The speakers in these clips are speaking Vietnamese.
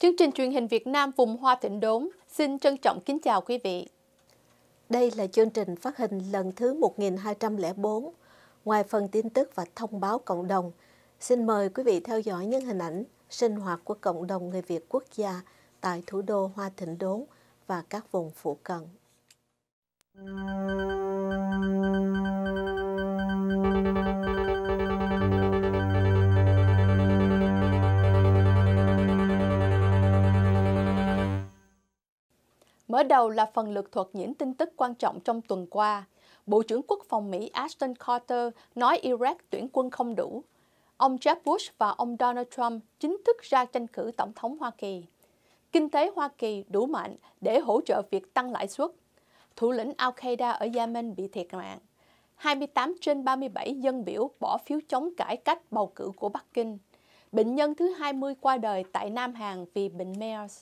Chương trình truyền hình Việt Nam vùng hoa thịnh đốn xin trân trọng kính chào quý vị. Đây là chương trình phát hình lần thứ 1204. Ngoài phần tin tức và thông báo cộng đồng, xin mời quý vị theo dõi những hình ảnh sinh hoạt của cộng đồng người Việt quốc gia tại thủ đô Hoa Thịnh Đốn và các vùng phụ cận. Thank you. Mở đầu là phần lược thuật những tin tức quan trọng trong tuần qua. Bộ trưởng Quốc phòng Mỹ Ashton Carter nói Iraq tuyển quân không đủ. Ông Jeb Bush và ông Donald Trump chính thức ra tranh cử Tổng thống Hoa Kỳ. Kinh tế Hoa Kỳ đủ mạnh để hỗ trợ việc tăng lãi suất. Thủ lĩnh Al-Qaeda ở Yemen bị thiệt mạng. 28 trên 37 dân biểu bỏ phiếu chống cải cách bầu cử của Bắc Kinh. Bệnh nhân thứ 20 qua đời tại Nam Hàn vì bệnh MERS.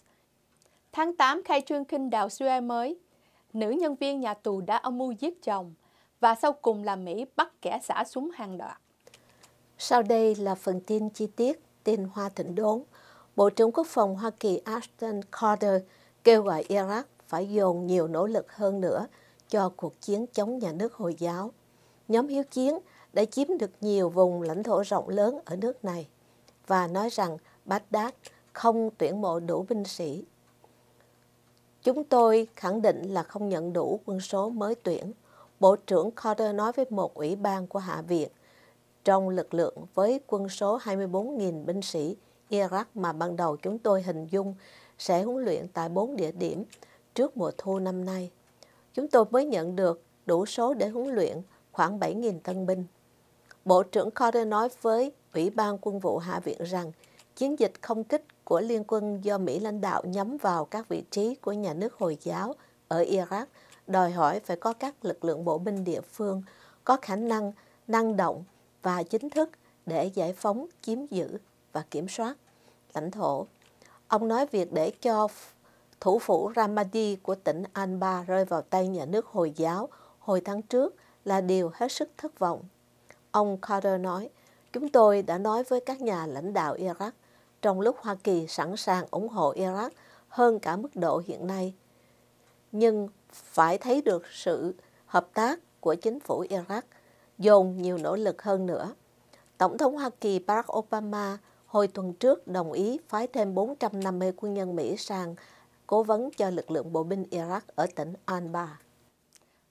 Tháng 8 khai trương kinh đạo Suez mới, nữ nhân viên nhà tù đã âm mưu giết chồng và sau cùng là Mỹ bắt kẻ xả súng hàng loạt. Sau đây là phần tin chi tiết tin Hoa Thịnh Đốn. Bộ trưởng Quốc phòng Hoa Kỳ Ashton Carter kêu gọi Iraq phải dồn nhiều nỗ lực hơn nữa cho cuộc chiến chống nhà nước Hồi giáo. Nhóm hiếu chiến đã chiếm được nhiều vùng lãnh thổ rộng lớn ở nước này và nói rằng Baghdad không tuyển mộ đủ binh sĩ Chúng tôi khẳng định là không nhận đủ quân số mới tuyển. Bộ trưởng Carter nói với một ủy ban của Hạ viện, trong lực lượng với quân số 24.000 binh sĩ Iraq mà ban đầu chúng tôi hình dung sẽ huấn luyện tại bốn địa điểm trước mùa thu năm nay. Chúng tôi mới nhận được đủ số để huấn luyện khoảng 7.000 tân binh. Bộ trưởng Carter nói với Ủy ban Quân vụ Hạ viện rằng Chiến dịch không kích của liên quân do Mỹ lãnh đạo nhắm vào các vị trí của nhà nước Hồi giáo ở Iraq đòi hỏi phải có các lực lượng bộ binh địa phương có khả năng năng động và chính thức để giải phóng, chiếm giữ và kiểm soát lãnh thổ. Ông nói việc để cho thủ phủ Ramadi của tỉnh Anbar rơi vào tay nhà nước Hồi giáo hồi tháng trước là điều hết sức thất vọng. Ông Carter nói, chúng tôi đã nói với các nhà lãnh đạo Iraq trong lúc Hoa Kỳ sẵn sàng ủng hộ Iraq hơn cả mức độ hiện nay. Nhưng phải thấy được sự hợp tác của chính phủ Iraq dồn nhiều nỗ lực hơn nữa. Tổng thống Hoa Kỳ Barack Obama hồi tuần trước đồng ý phái thêm 450 quân nhân Mỹ sang cố vấn cho lực lượng bộ binh Iraq ở tỉnh Anbar.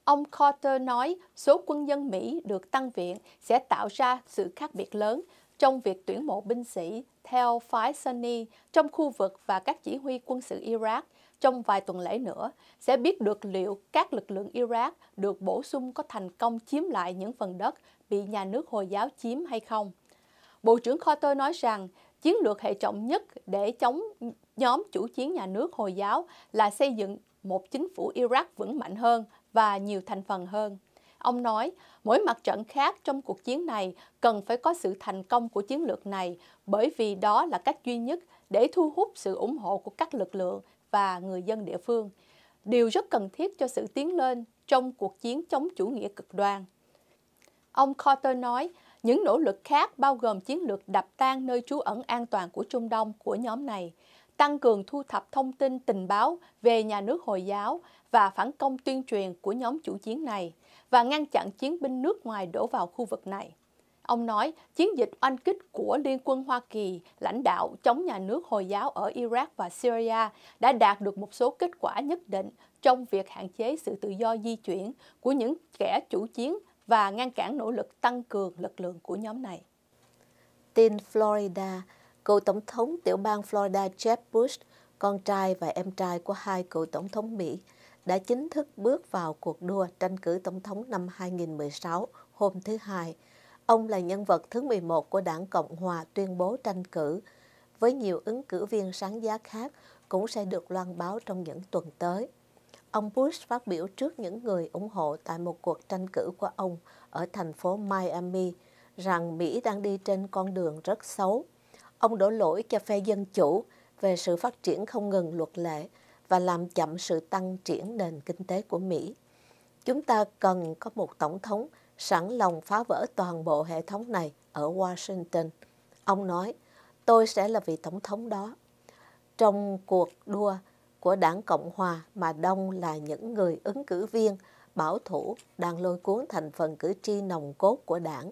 Ông Carter nói số quân nhân Mỹ được tăng viện sẽ tạo ra sự khác biệt lớn trong việc tuyển mộ binh sĩ theo phái Sunni trong khu vực và các chỉ huy quân sự Iraq trong vài tuần lễ nữa sẽ biết được liệu các lực lượng Iraq được bổ sung có thành công chiếm lại những phần đất bị nhà nước Hồi giáo chiếm hay không. Bộ trưởng Carter nói rằng chiến lược hệ trọng nhất để chống nhóm chủ chiến nhà nước Hồi giáo là xây dựng một chính phủ Iraq vững mạnh hơn và nhiều thành phần hơn. Ông nói, mỗi mặt trận khác trong cuộc chiến này cần phải có sự thành công của chiến lược này bởi vì đó là cách duy nhất để thu hút sự ủng hộ của các lực lượng và người dân địa phương. Điều rất cần thiết cho sự tiến lên trong cuộc chiến chống chủ nghĩa cực đoan. Ông Carter nói, những nỗ lực khác bao gồm chiến lược đập tan nơi trú ẩn an toàn của Trung Đông của nhóm này, tăng cường thu thập thông tin tình báo về nhà nước Hồi giáo và phản công tuyên truyền của nhóm chủ chiến này – và ngăn chặn chiến binh nước ngoài đổ vào khu vực này. Ông nói chiến dịch oanh kích của Liên quân Hoa Kỳ lãnh đạo chống nhà nước Hồi giáo ở Iraq và Syria đã đạt được một số kết quả nhất định trong việc hạn chế sự tự do di chuyển của những kẻ chủ chiến và ngăn cản nỗ lực tăng cường lực lượng của nhóm này. Tin Florida, cựu tổng thống tiểu bang Florida Jeb Bush, con trai và em trai của hai cựu tổng thống Mỹ, đã chính thức bước vào cuộc đua tranh cử tổng thống năm 2016 hôm thứ Hai. Ông là nhân vật thứ 11 của đảng Cộng Hòa tuyên bố tranh cử, với nhiều ứng cử viên sáng giá khác cũng sẽ được loan báo trong những tuần tới. Ông Bush phát biểu trước những người ủng hộ tại một cuộc tranh cử của ông ở thành phố Miami rằng Mỹ đang đi trên con đường rất xấu. Ông đổ lỗi cho phe Dân Chủ về sự phát triển không ngừng luật lệ, và làm chậm sự tăng triển nền kinh tế của Mỹ. Chúng ta cần có một tổng thống sẵn lòng phá vỡ toàn bộ hệ thống này ở Washington. Ông nói, tôi sẽ là vị tổng thống đó. Trong cuộc đua của đảng Cộng Hòa mà đông là những người ứng cử viên bảo thủ đang lôi cuốn thành phần cử tri nồng cốt của đảng.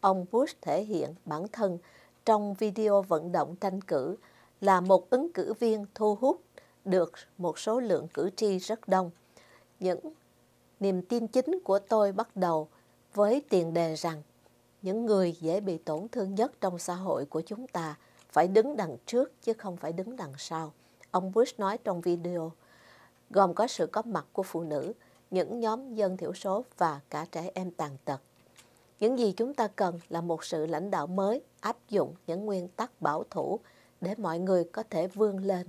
Ông Bush thể hiện bản thân trong video vận động tranh cử là một ứng cử viên thu hút được một số lượng cử tri rất đông. Những niềm tin chính của tôi bắt đầu với tiền đề rằng những người dễ bị tổn thương nhất trong xã hội của chúng ta phải đứng đằng trước chứ không phải đứng đằng sau. Ông Bush nói trong video, gồm có sự có mặt của phụ nữ, những nhóm dân thiểu số và cả trẻ em tàn tật. Những gì chúng ta cần là một sự lãnh đạo mới áp dụng những nguyên tắc bảo thủ để mọi người có thể vươn lên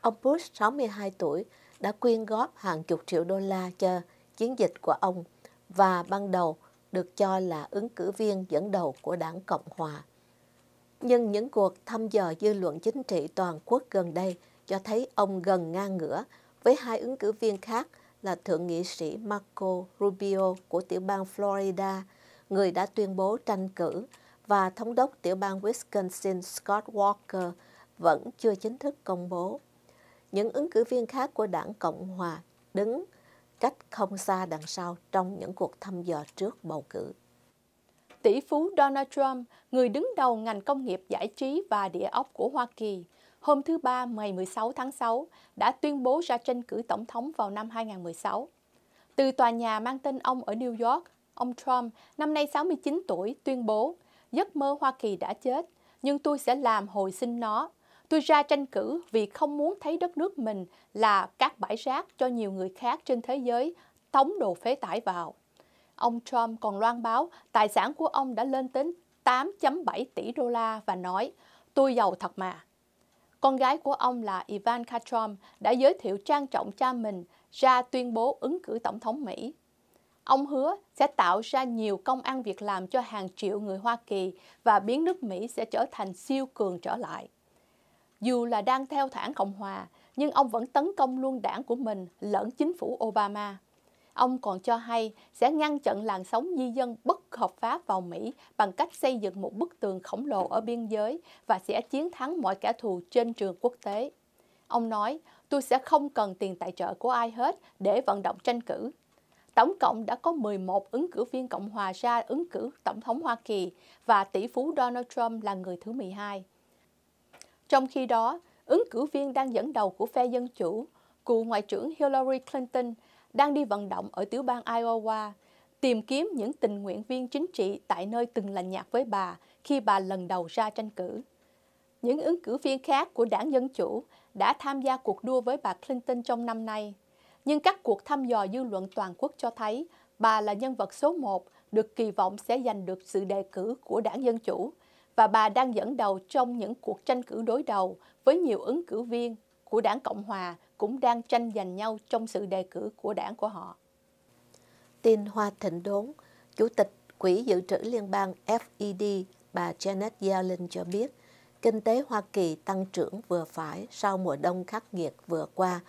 Ông Bush, 62 tuổi, đã quyên góp hàng chục triệu đô la cho chiến dịch của ông và ban đầu được cho là ứng cử viên dẫn đầu của đảng Cộng Hòa. Nhưng những cuộc thăm dò dư luận chính trị toàn quốc gần đây cho thấy ông gần ngang ngửa với hai ứng cử viên khác là Thượng nghị sĩ Marco Rubio của tiểu bang Florida, người đã tuyên bố tranh cử, và Thống đốc tiểu bang Wisconsin Scott Walker vẫn chưa chính thức công bố những ứng cử viên khác của đảng Cộng Hòa đứng cách không xa đằng sau trong những cuộc thăm dò trước bầu cử. Tỷ phú Donald Trump, người đứng đầu ngành công nghiệp giải trí và địa ốc của Hoa Kỳ, hôm thứ Ba ngày 16 tháng 6 đã tuyên bố ra tranh cử tổng thống vào năm 2016. Từ tòa nhà mang tên ông ở New York, ông Trump, năm nay 69 tuổi, tuyên bố giấc mơ Hoa Kỳ đã chết, nhưng tôi sẽ làm hồi sinh nó Tôi ra tranh cử vì không muốn thấy đất nước mình là các bãi rác cho nhiều người khác trên thế giới tống đồ phế tải vào. Ông Trump còn loan báo tài sản của ông đã lên đến 8.7 tỷ đô la và nói, tôi giàu thật mà. Con gái của ông là Ivanka Trump đã giới thiệu trang trọng cha mình ra tuyên bố ứng cử tổng thống Mỹ. Ông hứa sẽ tạo ra nhiều công ăn việc làm cho hàng triệu người Hoa Kỳ và biến nước Mỹ sẽ trở thành siêu cường trở lại. Dù là đang theo thảng Cộng Hòa, nhưng ông vẫn tấn công luôn đảng của mình lẫn chính phủ Obama. Ông còn cho hay sẽ ngăn chặn làn sóng di dân bất hợp pháp vào Mỹ bằng cách xây dựng một bức tường khổng lồ ở biên giới và sẽ chiến thắng mọi kẻ thù trên trường quốc tế. Ông nói, tôi sẽ không cần tiền tài trợ của ai hết để vận động tranh cử. Tổng cộng đã có 11 ứng cử viên Cộng hòa ra ứng cử Tổng thống Hoa Kỳ và tỷ phú Donald Trump là người thứ 12. Trong khi đó, ứng cử viên đang dẫn đầu của phe Dân Chủ, cựu Ngoại trưởng Hillary Clinton, đang đi vận động ở tiểu bang Iowa, tìm kiếm những tình nguyện viên chính trị tại nơi từng là nhạc với bà khi bà lần đầu ra tranh cử. Những ứng cử viên khác của đảng Dân Chủ đã tham gia cuộc đua với bà Clinton trong năm nay. Nhưng các cuộc thăm dò dư luận toàn quốc cho thấy bà là nhân vật số 1 được kỳ vọng sẽ giành được sự đề cử của đảng Dân Chủ và bà đang dẫn đầu trong những cuộc tranh cử đối đầu với nhiều ứng cử viên của đảng Cộng Hòa cũng đang tranh giành nhau trong sự đề cử của đảng của họ. Tin Hoa Thịnh Đốn, Chủ tịch Quỹ Dự trữ Liên bang FED bà Janet Yellen cho biết, kinh tế Hoa Kỳ tăng trưởng vừa phải sau mùa đông khắc nghiệt vừa qua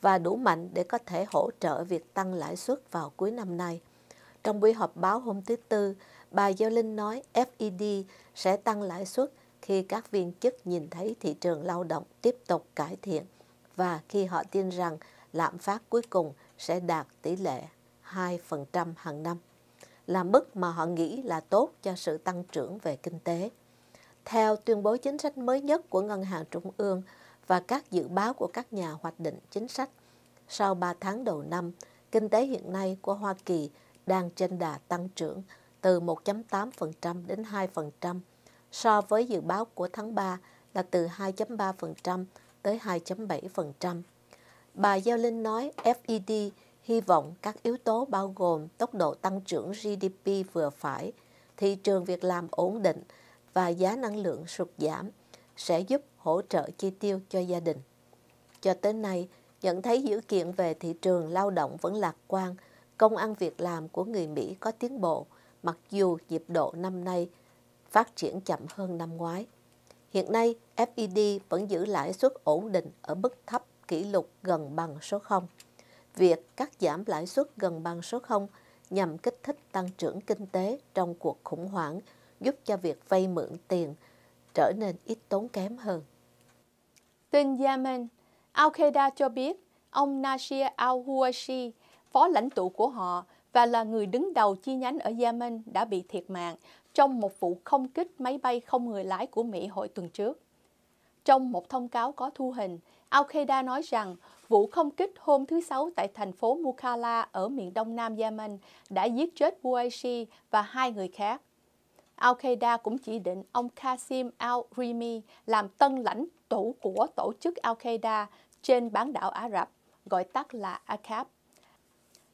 và đủ mạnh để có thể hỗ trợ việc tăng lãi suất vào cuối năm nay. Trong buổi họp báo hôm thứ Tư, bà Yellen nói FED sẽ tăng lãi suất khi các viên chức nhìn thấy thị trường lao động tiếp tục cải thiện và khi họ tin rằng lạm phát cuối cùng sẽ đạt tỷ lệ 2% hàng năm, là mức mà họ nghĩ là tốt cho sự tăng trưởng về kinh tế. Theo tuyên bố chính sách mới nhất của Ngân hàng Trung ương và các dự báo của các nhà hoạch định chính sách, sau 3 tháng đầu năm, kinh tế hiện nay của Hoa Kỳ đang trên đà tăng trưởng từ 1.8% đến 2% so với dự báo của tháng 3 là từ 2.3% tới 2.7%. Bà Giao Linh nói FED hy vọng các yếu tố bao gồm tốc độ tăng trưởng GDP vừa phải, thị trường việc làm ổn định và giá năng lượng sụt giảm sẽ giúp hỗ trợ chi tiêu cho gia đình. Cho tới nay, nhận thấy dữ kiện về thị trường lao động vẫn lạc quan, công ăn việc làm của người Mỹ có tiến bộ – mặc dù nhịp độ năm nay phát triển chậm hơn năm ngoái. Hiện nay, FED vẫn giữ lãi suất ổn định ở mức thấp kỷ lục gần bằng số 0. Việc cắt giảm lãi suất gần bằng số 0 nhằm kích thích tăng trưởng kinh tế trong cuộc khủng hoảng, giúp cho việc vay mượn tiền trở nên ít tốn kém hơn. Tin Yemen, Al-Qaeda cho biết ông Nasir al-Huwashi, phó lãnh tụ của họ, và là người đứng đầu chi nhánh ở Yemen đã bị thiệt mạng trong một vụ không kích máy bay không người lái của Mỹ hồi tuần trước. Trong một thông cáo có thu hình, Al-Qaeda nói rằng vụ không kích hôm thứ Sáu tại thành phố Mukalla ở miền đông nam Yemen đã giết chết Buaishi và hai người khác. Al-Qaeda cũng chỉ định ông Qasim al-Rimi làm tân lãnh tủ của tổ chức Al-Qaeda trên bán đảo Ả Rập, gọi tắt là ACAP.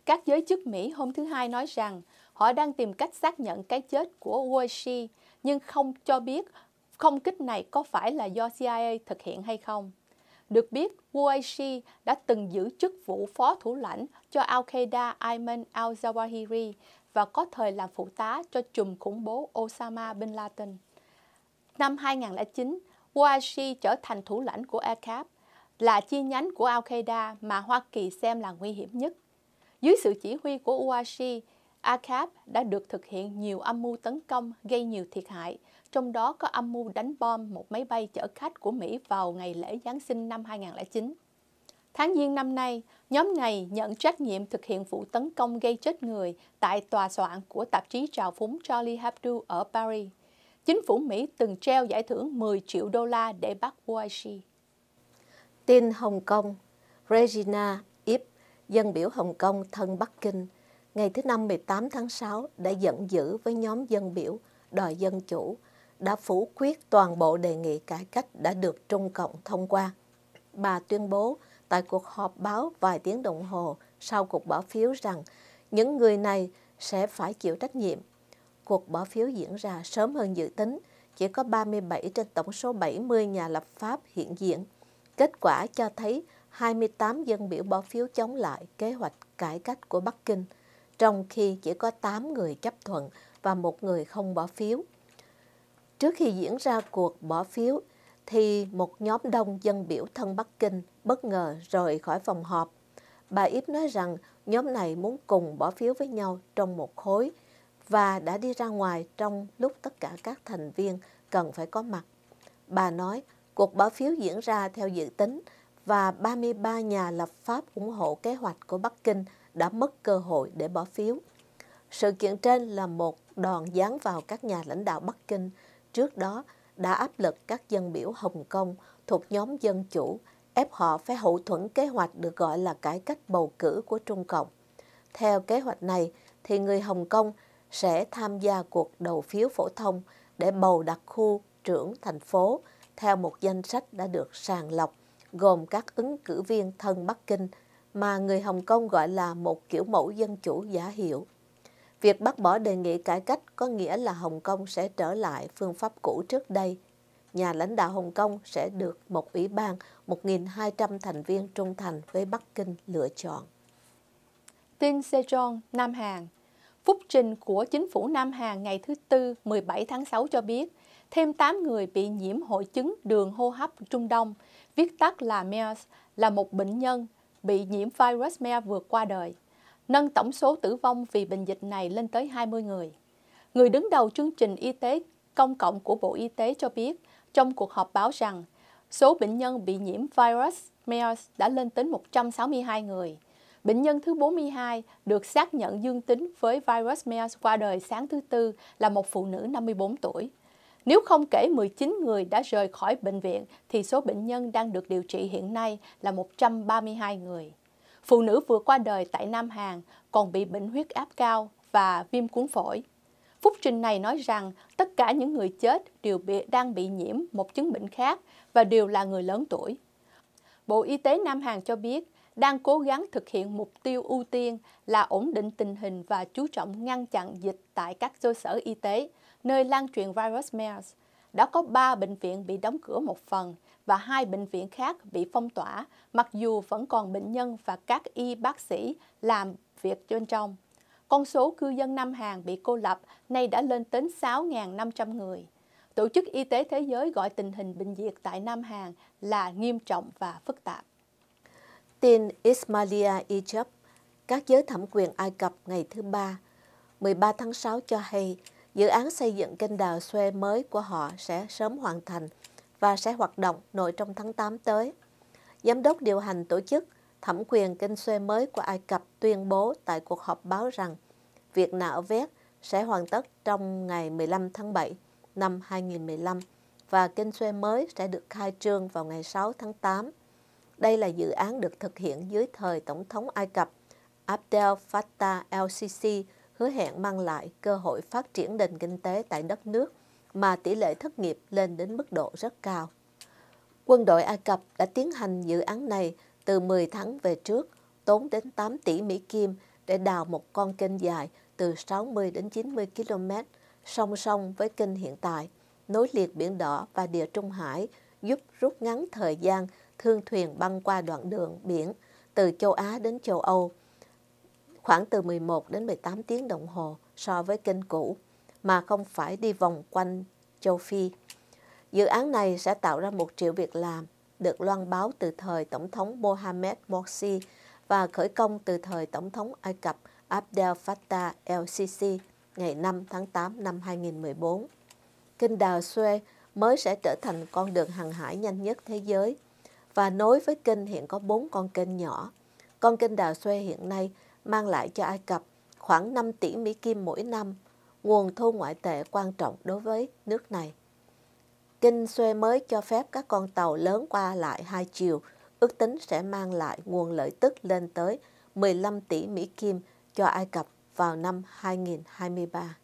Các giới chức Mỹ hôm thứ Hai nói rằng họ đang tìm cách xác nhận cái chết của Weishi nhưng không cho biết không kích này có phải là do CIA thực hiện hay không. Được biết, Weishi đã từng giữ chức vụ phó thủ lãnh cho Al-Qaeda Ayman al-Zawahiri và có thời làm phụ tá cho chùm khủng bố Osama Bin Laden. Năm 2009, Weishi trở thành thủ lãnh của ACAP, là chi nhánh của Al-Qaeda mà Hoa Kỳ xem là nguy hiểm nhất. Dưới sự chỉ huy của Uashi, Akab đã được thực hiện nhiều âm mưu tấn công gây nhiều thiệt hại, trong đó có âm mưu đánh bom một máy bay chở khách của Mỹ vào ngày lễ Giáng sinh năm 2009. Tháng Giêng năm nay, nhóm này nhận trách nhiệm thực hiện vụ tấn công gây chết người tại tòa soạn của tạp chí trào phúng Charlie Hebdo ở Paris. Chính phủ Mỹ từng treo giải thưởng 10 triệu đô la để bắt Waishi. Tin Hồng Kông, Regina dân biểu Hồng Kông thân Bắc Kinh, ngày thứ Năm 18 tháng 6 đã giận dữ với nhóm dân biểu đòi dân chủ, đã phủ quyết toàn bộ đề nghị cải cách đã được Trung Cộng thông qua. Bà tuyên bố tại cuộc họp báo vài tiếng đồng hồ sau cuộc bỏ phiếu rằng những người này sẽ phải chịu trách nhiệm. Cuộc bỏ phiếu diễn ra sớm hơn dự tính, chỉ có 37 trên tổng số 70 nhà lập pháp hiện diện. Kết quả cho thấy 28 dân biểu bỏ phiếu chống lại kế hoạch cải cách của Bắc Kinh, trong khi chỉ có 8 người chấp thuận và một người không bỏ phiếu. Trước khi diễn ra cuộc bỏ phiếu, thì một nhóm đông dân biểu thân Bắc Kinh bất ngờ rời khỏi phòng họp. Bà Yếp nói rằng nhóm này muốn cùng bỏ phiếu với nhau trong một khối và đã đi ra ngoài trong lúc tất cả các thành viên cần phải có mặt. Bà nói cuộc bỏ phiếu diễn ra theo dự tính và 33 nhà lập pháp ủng hộ kế hoạch của Bắc Kinh đã mất cơ hội để bỏ phiếu. Sự kiện trên là một đòn giáng vào các nhà lãnh đạo Bắc Kinh trước đó đã áp lực các dân biểu Hồng Kông thuộc nhóm Dân Chủ ép họ phải hậu thuẫn kế hoạch được gọi là cải cách bầu cử của Trung Cộng. Theo kế hoạch này, thì người Hồng Kông sẽ tham gia cuộc đầu phiếu phổ thông để bầu đặc khu trưởng thành phố theo một danh sách đã được sàng lọc gồm các ứng cử viên thân Bắc Kinh mà người Hồng Kông gọi là một kiểu mẫu dân chủ giả hiệu. Việc bác bỏ đề nghị cải cách có nghĩa là Hồng Kông sẽ trở lại phương pháp cũ trước đây. Nhà lãnh đạo Hồng Kông sẽ được một ủy ban 1.200 thành viên trung thành với Bắc Kinh lựa chọn. Tin Sejong, Nam Hàn Phúc trình của chính phủ Nam Hàn ngày thứ Tư 17 tháng 6 cho biết, thêm 8 người bị nhiễm hội chứng đường hô hấp Trung Đông, viết tắt là MERS, là một bệnh nhân bị nhiễm virus MERS vượt qua đời, nâng tổng số tử vong vì bệnh dịch này lên tới 20 người. Người đứng đầu chương trình y tế công cộng của Bộ Y tế cho biết trong cuộc họp báo rằng số bệnh nhân bị nhiễm virus MERS đã lên tới 162 người. Bệnh nhân thứ 42 được xác nhận dương tính với virus MERS qua đời sáng thứ Tư là một phụ nữ 54 tuổi. Nếu không kể 19 người đã rời khỏi bệnh viện thì số bệnh nhân đang được điều trị hiện nay là 132 người. Phụ nữ vừa qua đời tại Nam Hàn còn bị bệnh huyết áp cao và viêm cuốn phổi. Phúc trình này nói rằng tất cả những người chết đều bị, đang bị nhiễm một chứng bệnh khác và đều là người lớn tuổi. Bộ Y tế Nam Hàn cho biết đang cố gắng thực hiện mục tiêu ưu tiên là ổn định tình hình và chú trọng ngăn chặn dịch tại các cơ sở y tế nơi lan truyền virus MERS. Đã có 3 bệnh viện bị đóng cửa một phần và hai bệnh viện khác bị phong tỏa, mặc dù vẫn còn bệnh nhân và các y bác sĩ làm việc bên trong. Con số cư dân Nam Hàn bị cô lập nay đã lên đến 6.500 người. Tổ chức Y tế Thế giới gọi tình hình bệnh dịch tại Nam Hàn là nghiêm trọng và phức tạp. Tin Ismailia Egypt, các giới thẩm quyền Ai Cập ngày thứ Ba, 13 tháng 6 cho hay dự án xây dựng kênh đào xuê mới của họ sẽ sớm hoàn thành và sẽ hoạt động nội trong tháng 8 tới. Giám đốc điều hành tổ chức thẩm quyền kênh xuê mới của Ai Cập tuyên bố tại cuộc họp báo rằng việc nạo vét sẽ hoàn tất trong ngày 15 tháng 7 năm 2015 và kênh xuê mới sẽ được khai trương vào ngày 6 tháng 8. Đây là dự án được thực hiện dưới thời Tổng thống Ai Cập Abdel Fattah el-Sisi hứa hẹn mang lại cơ hội phát triển nền kinh tế tại đất nước mà tỷ lệ thất nghiệp lên đến mức độ rất cao. Quân đội Ai Cập đã tiến hành dự án này từ 10 tháng về trước, tốn đến 8 tỷ Mỹ Kim để đào một con kênh dài từ 60 đến 90 km song song với kênh hiện tại, nối liền Biển Đỏ và Địa Trung Hải, giúp rút ngắn thời gian thương thuyền băng qua đoạn đường biển từ châu Á đến châu Âu, khoảng từ 11 đến 18 tiếng đồng hồ so với kênh cũ mà không phải đi vòng quanh châu Phi. Dự án này sẽ tạo ra một triệu việc làm, được loan báo từ thời Tổng thống Mohamed Morsi và khởi công từ thời Tổng thống Ai Cập Abdel Fattah el-Sisi ngày 5 tháng 8 năm 2014. Kinh đào Suez mới sẽ trở thành con đường hàng hải nhanh nhất thế giới và nối với kênh hiện có bốn con kênh nhỏ. Con kênh đào Suez hiện nay mang lại cho Ai Cập khoảng 5 tỷ Mỹ Kim mỗi năm, nguồn thu ngoại tệ quan trọng đối với nước này. Kinh Suez mới cho phép các con tàu lớn qua lại hai chiều, ước tính sẽ mang lại nguồn lợi tức lên tới 15 tỷ Mỹ Kim cho Ai Cập vào năm 2023.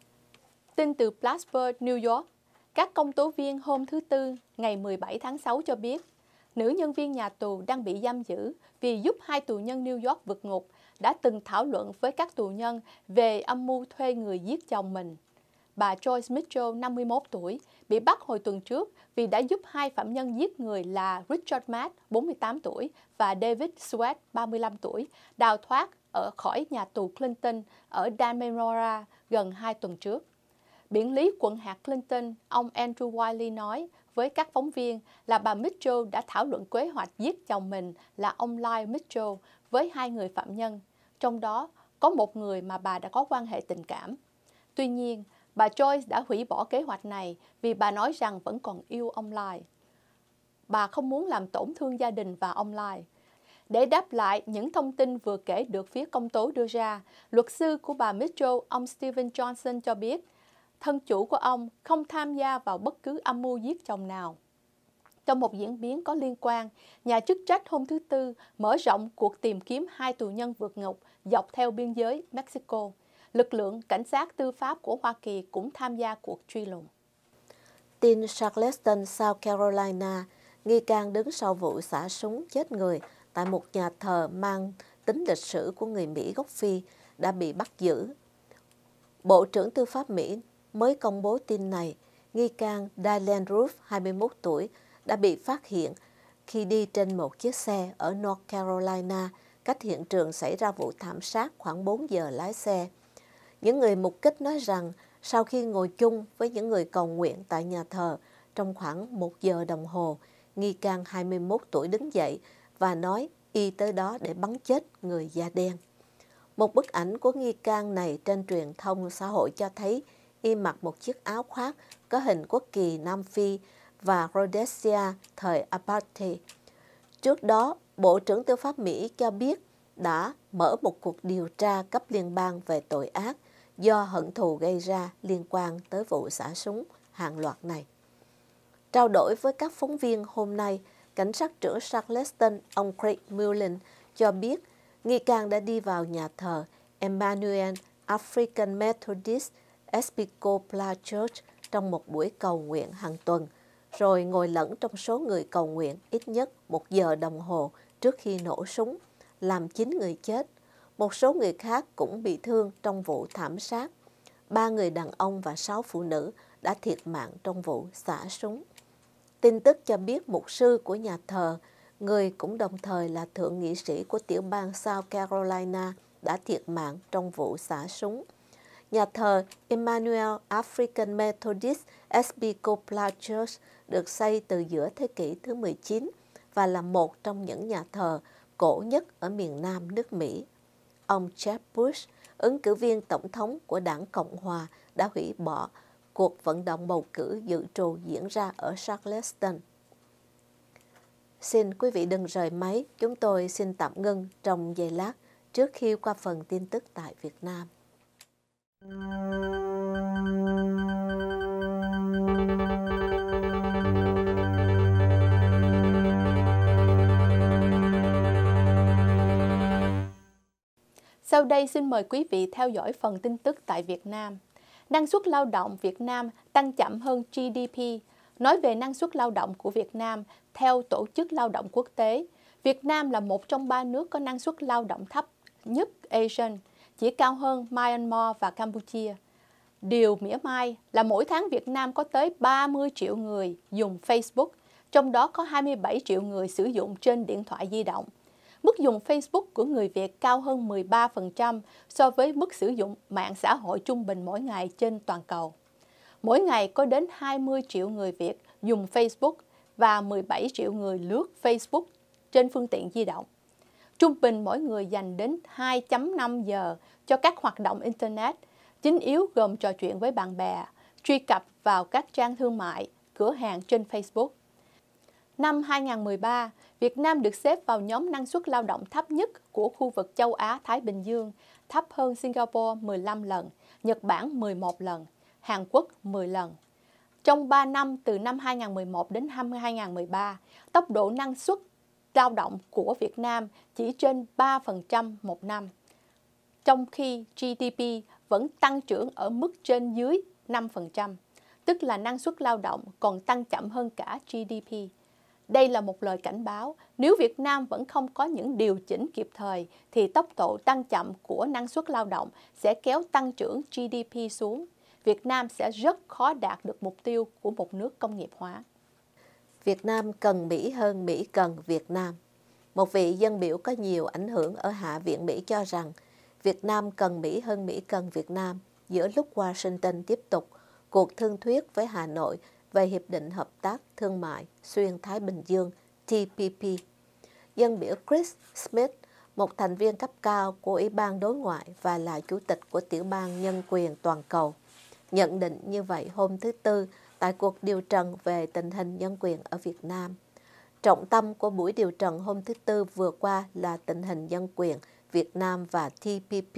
Tin từ Plattsburgh, New York, các công tố viên hôm thứ Tư, ngày 17 tháng 6 cho biết, nữ nhân viên nhà tù đang bị giam giữ vì giúp hai tù nhân New York vượt ngục đã từng thảo luận với các tù nhân về âm mưu thuê người giết chồng mình. Bà Joyce Mitchell, 51 tuổi, bị bắt hồi tuần trước vì đã giúp hai phạm nhân giết người là Richard Matt, 48 tuổi, và David Sweat, 35 tuổi, đào thoát ở khỏi nhà tù Clinton ở Dannemora gần hai tuần trước. Biện lý quận hạt Clinton, ông Andrew Wiley nói, với các phóng viên là bà Mitchell đã thảo luận kế hoạch giết chồng mình là ông Lai Mitchell với hai người phạm nhân, trong đó có một người mà bà đã có quan hệ tình cảm. Tuy nhiên, bà Joyce đã hủy bỏ kế hoạch này vì bà nói rằng vẫn còn yêu ông Lai Bà không muốn làm tổn thương gia đình và ông Lai Để đáp lại những thông tin vừa kể được phía công tố đưa ra, luật sư của bà Mitchell, ông Stephen Johnson cho biết thân chủ của ông không tham gia vào bất cứ âm mưu giết chồng nào. Trong một diễn biến có liên quan, nhà chức trách hôm thứ Tư mở rộng cuộc tìm kiếm hai tù nhân vượt ngục dọc theo biên giới Mexico. Lực lượng cảnh sát tư pháp của Hoa Kỳ cũng tham gia cuộc truy lùng. Tin Charleston, South Carolina, nghi can đứng sau vụ xả súng chết người tại một nhà thờ mang tính lịch sử của người Mỹ gốc Phi đã bị bắt giữ. Bộ trưởng Tư pháp Mỹ mới công bố tin này, nghi can Dylan Roof, 21 tuổi, đã bị phát hiện khi đi trên một chiếc xe ở North Carolina, cách hiện trường xảy ra vụ thảm sát khoảng 4 giờ lái xe. Những người mục kích nói rằng sau khi ngồi chung với những người cầu nguyện tại nhà thờ trong khoảng 1 giờ đồng hồ, nghi can 21 tuổi đứng dậy và nói y tới đó để bắn chết người da đen. Một bức ảnh của nghi can này trên truyền thông xã hội cho thấy y mặc một chiếc áo khoác có hình quốc kỳ Nam Phi và Rhodesia thời apartheid. Trước đó, Bộ trưởng Tư pháp Mỹ cho biết đã mở một cuộc điều tra cấp liên bang về tội ác do hận thù gây ra liên quan tới vụ xả súng hàng loạt này. Trao đổi với các phóng viên hôm nay, cảnh sát trưởng Charleston, ông Craig Mullen, cho biết nghi can đã đi vào nhà thờ Emmanuel African Methodist Episcopal Church trong một buổi cầu nguyện hàng tuần, rồi ngồi lẫn trong số người cầu nguyện ít nhất một giờ đồng hồ trước khi nổ súng, làm chín người chết. Một số người khác cũng bị thương trong vụ thảm sát. Ba người đàn ông và sáu phụ nữ đã thiệt mạng trong vụ xả súng. Tin tức cho biết mục sư của nhà thờ, người cũng đồng thời là thượng nghị sĩ của tiểu bang South Carolina, đã thiệt mạng trong vụ xả súng nhà thờ Emmanuel African Methodist SB Copla Church được xây từ giữa thế kỷ thứ 19 và là một trong những nhà thờ cổ nhất ở miền Nam nước Mỹ. Ông Jeb Bush, ứng cử viên tổng thống của đảng Cộng Hòa, đã hủy bỏ cuộc vận động bầu cử dự trù diễn ra ở Charleston. Xin quý vị đừng rời máy, chúng tôi xin tạm ngưng trong giây lát trước khi qua phần tin tức tại Việt Nam. Sau đây xin mời quý vị theo dõi phần tin tức tại Việt Nam. Năng suất lao động Việt Nam tăng chậm hơn GDP. Nói về năng suất lao động của Việt Nam, theo Tổ chức Lao động Quốc tế, Việt Nam là một trong ba nước có năng suất lao động thấp nhất ASEAN – chỉ cao hơn Myanmar và Campuchia. Điều mỉa mai là mỗi tháng Việt Nam có tới 30 triệu người dùng Facebook, trong đó có 27 triệu người sử dụng trên điện thoại di động. Mức dùng Facebook của người Việt cao hơn 13% so với mức sử dụng mạng xã hội trung bình mỗi ngày trên toàn cầu. Mỗi ngày có đến 20 triệu người Việt dùng Facebook và 17 triệu người lướt Facebook trên phương tiện di động. Trung bình mỗi người dành đến 2.5 giờ cho các hoạt động Internet, chính yếu gồm trò chuyện với bạn bè, truy cập vào các trang thương mại, cửa hàng trên Facebook. Năm 2013, Việt Nam được xếp vào nhóm năng suất lao động thấp nhất của khu vực châu Á-Thái Bình Dương, thấp hơn Singapore 15 lần, Nhật Bản 11 lần, Hàn Quốc 10 lần. Trong 3 năm từ năm 2011 đến năm 2013, tốc độ năng suất lao động của Việt Nam chỉ trên 3% một năm, trong khi GDP vẫn tăng trưởng ở mức trên dưới 5%, tức là năng suất lao động còn tăng chậm hơn cả GDP. Đây là một lời cảnh báo, nếu Việt Nam vẫn không có những điều chỉnh kịp thời thì tốc độ tăng chậm của năng suất lao động sẽ kéo tăng trưởng GDP xuống. Việt Nam sẽ rất khó đạt được mục tiêu của một nước công nghiệp hóa. Việt Nam cần Mỹ hơn Mỹ cần Việt Nam. Một vị dân biểu có nhiều ảnh hưởng ở Hạ viện Mỹ cho rằng Việt Nam cần Mỹ hơn Mỹ cần Việt Nam giữa lúc Washington tiếp tục cuộc thương thuyết với Hà Nội về Hiệp định Hợp tác Thương mại Xuyên Thái Bình Dương TPP. Dân biểu Chris Smith, một thành viên cấp cao của Ủy ban Đối ngoại và là chủ tịch của Tiểu ban Nhân quyền Toàn cầu, nhận định như vậy hôm thứ Tư tại cuộc điều trần về tình hình nhân quyền ở Việt Nam. Trọng tâm của buổi điều trần hôm thứ Tư vừa qua là tình hình nhân quyền Việt Nam và TPP,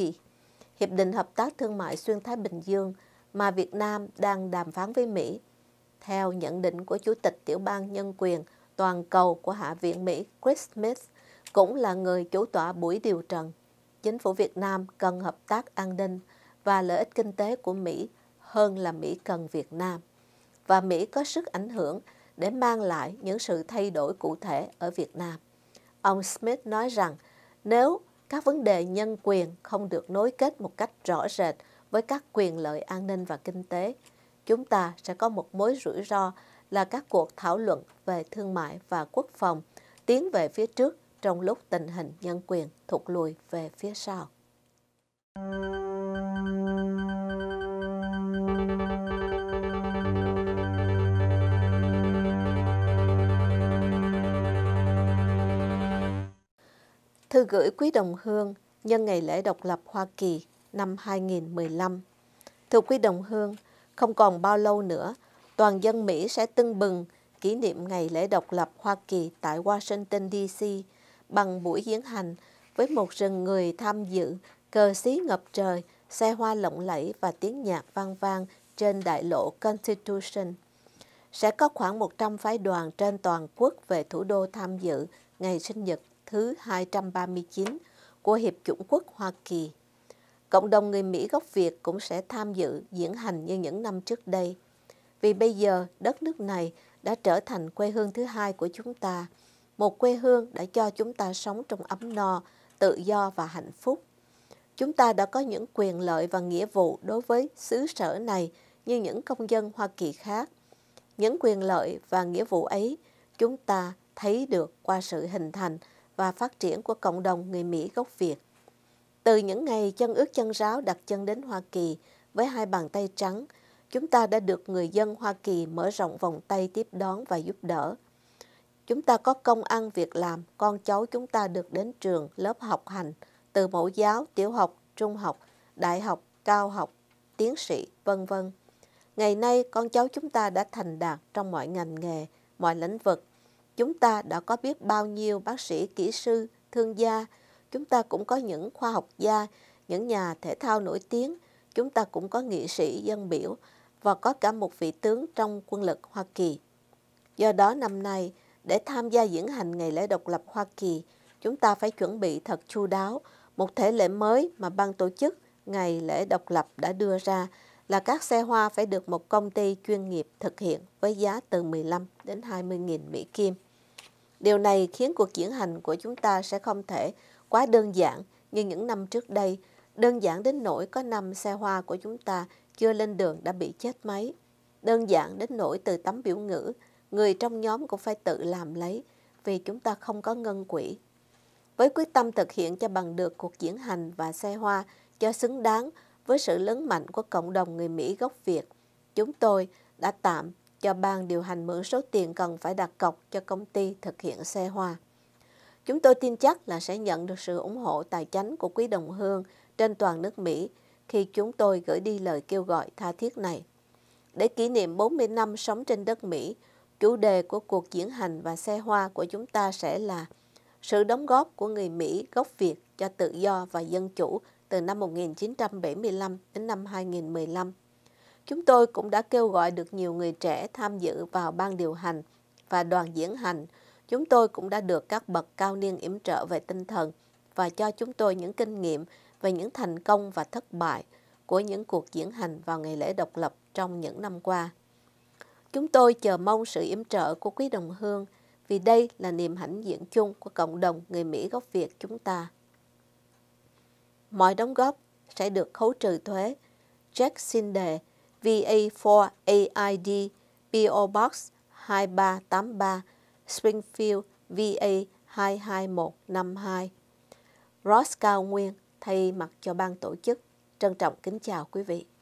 Hiệp định Hợp tác Thương mại Xuyên Thái Bình Dương mà Việt Nam đang đàm phán với Mỹ. Theo nhận định của Chủ tịch Tiểu ban Nhân quyền Toàn cầu của Hạ viện Mỹ Chris Smith, cũng là người chủ tọa buổi điều trần, chính phủ Việt Nam cần hợp tác an ninh và lợi ích kinh tế của Mỹ hơn là Mỹ cần Việt Nam và Mỹ có sức ảnh hưởng để mang lại những sự thay đổi cụ thể ở Việt Nam. Ông Smith nói rằng nếu các vấn đề nhân quyền không được nối kết một cách rõ rệt với các quyền lợi an ninh và kinh tế, chúng ta sẽ có một mối rủi ro là các cuộc thảo luận về thương mại và quốc phòng tiến về phía trước trong lúc tình hình nhân quyền thụt lùi về phía sau. Thank you. thư gửi quý đồng hương nhân ngày lễ độc lập Hoa Kỳ năm 2015. Thưa quý đồng hương, không còn bao lâu nữa, toàn dân Mỹ sẽ tưng bừng kỷ niệm ngày lễ độc lập Hoa Kỳ tại Washington DC bằng buổi diễn hành với một rừng người tham dự cờ xí ngập trời, xe hoa lộng lẫy và tiếng nhạc vang vang trên đại lộ Constitution. Sẽ có khoảng 100 phái đoàn trên toàn quốc về thủ đô tham dự ngày sinh nhật thứ 239 của Hiệp chủng quốc Hoa Kỳ. Cộng đồng người Mỹ gốc Việt cũng sẽ tham dự diễn hành như những năm trước đây. Vì bây giờ đất nước này đã trở thành quê hương thứ hai của chúng ta, một quê hương đã cho chúng ta sống trong ấm no, tự do và hạnh phúc. Chúng ta đã có những quyền lợi và nghĩa vụ đối với xứ sở này như những công dân Hoa Kỳ khác. Những quyền lợi và nghĩa vụ ấy chúng ta thấy được qua sự hình thành và phát triển của cộng đồng người Mỹ gốc Việt. Từ những ngày chân ướt chân ráo đặt chân đến Hoa Kỳ với hai bàn tay trắng, chúng ta đã được người dân Hoa Kỳ mở rộng vòng tay tiếp đón và giúp đỡ. Chúng ta có công ăn việc làm, con cháu chúng ta được đến trường, lớp học hành, từ mẫu giáo, tiểu học, trung học, đại học, cao học, tiến sĩ, vân vân. Ngày nay, con cháu chúng ta đã thành đạt trong mọi ngành nghề, mọi lĩnh vực Chúng ta đã có biết bao nhiêu bác sĩ, kỹ sư, thương gia, chúng ta cũng có những khoa học gia, những nhà thể thao nổi tiếng, chúng ta cũng có nghị sĩ dân biểu và có cả một vị tướng trong quân lực Hoa Kỳ. Do đó năm nay, để tham gia diễn hành ngày lễ độc lập Hoa Kỳ, chúng ta phải chuẩn bị thật chu đáo một thể lệ mới mà ban tổ chức ngày lễ độc lập đã đưa ra là các xe hoa phải được một công ty chuyên nghiệp thực hiện với giá từ 15 đến 20 nghìn Mỹ Kim. Điều này khiến cuộc diễn hành của chúng ta sẽ không thể quá đơn giản như những năm trước đây, đơn giản đến nỗi có năm xe hoa của chúng ta chưa lên đường đã bị chết máy. Đơn giản đến nỗi từ tấm biểu ngữ, người trong nhóm cũng phải tự làm lấy vì chúng ta không có ngân quỹ. Với quyết tâm thực hiện cho bằng được cuộc diễn hành và xe hoa cho xứng đáng với sự lớn mạnh của cộng đồng người Mỹ gốc Việt, chúng tôi đã tạm cho ban điều hành mượn số tiền cần phải đặt cọc cho công ty thực hiện xe hoa. Chúng tôi tin chắc là sẽ nhận được sự ủng hộ tài chính của quý đồng hương trên toàn nước Mỹ khi chúng tôi gửi đi lời kêu gọi tha thiết này. Để kỷ niệm 40 năm sống trên đất Mỹ, chủ đề của cuộc diễn hành và xe hoa của chúng ta sẽ là sự đóng góp của người Mỹ gốc Việt cho tự do và dân chủ từ năm 1975 đến năm 2015. Chúng tôi cũng đã kêu gọi được nhiều người trẻ tham dự vào ban điều hành và đoàn diễn hành. Chúng tôi cũng đã được các bậc cao niên yểm trợ về tinh thần và cho chúng tôi những kinh nghiệm về những thành công và thất bại của những cuộc diễn hành vào ngày lễ độc lập trong những năm qua. Chúng tôi chờ mong sự yểm trợ của quý đồng hương vì đây là niềm hãnh diện chung của cộng đồng người Mỹ gốc Việt chúng ta. Mọi đóng góp sẽ được khấu trừ thuế. Jack xin đề VA4AID PO Box 2383 Springfield VA 22152 Ross Cao Nguyên thay mặt cho ban tổ chức trân trọng kính chào quý vị.